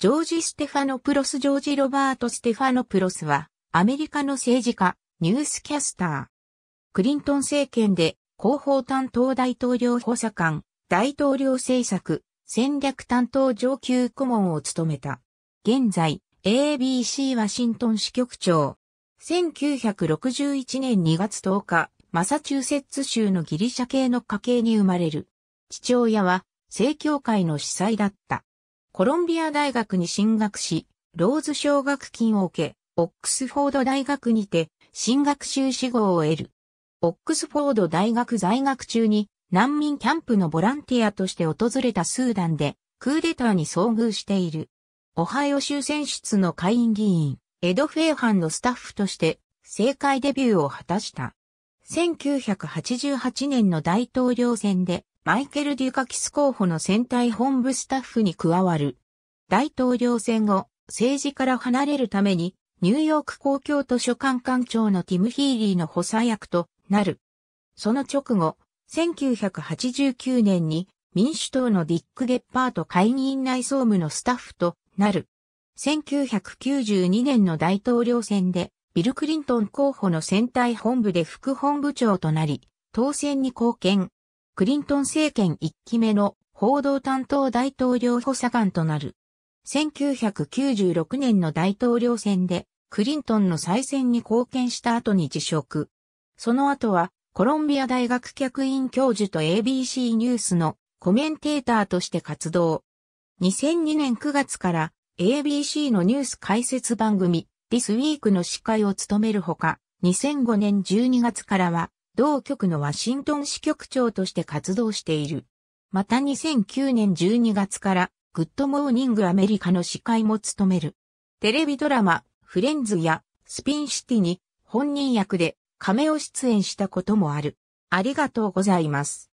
ジョージ・ステファノプロス・ジョージ・ロバート・ステファノプロスは、アメリカの政治家、ニュースキャスター。クリントン政権で、広報担当大統領補佐官、大統領政策、戦略担当上級顧問を務めた。現在、ABC ワシントン支局長。1961年2月10日、マサチューセッツ州のギリシャ系の家系に生まれる。父親は、政教会の司祭だった。コロンビア大学に進学し、ローズ奨学金を受け、オックスフォード大学にて、進学修士号を得る。オックスフォード大学在学中に、難民キャンプのボランティアとして訪れたスーダンで、クーデターに遭遇している。オハイオ州選出の下院議員、エド・フェーハンのスタッフとして、政界デビューを果たした。1988年の大統領選で、マイケル・デュカキス候補の選対本部スタッフに加わる。大統領選後、政治から離れるために、ニューヨーク公共図書館館長のティム・ヒーリーの補佐役となる。その直後、1989年に民主党のディック・ゲッパート会議院内総務のスタッフとなる。1992年の大統領選で、ビル・クリントン候補の選対本部で副本部長となり、当選に貢献。クリントン政権1期目の報道担当大統領補佐官となる。1996年の大統領選でクリントンの再選に貢献した後に辞職。その後はコロンビア大学客員教授と ABC ニュースのコメンテーターとして活動。2002年9月から ABC のニュース解説番組 This Week の司会を務めるほか、2005年12月からは同局のワシントン支局長として活動している。また2009年12月からグッドモーニングアメリカの司会も務める。テレビドラマ、フレンズやスピンシティに本人役で亀を出演したこともある。ありがとうございます。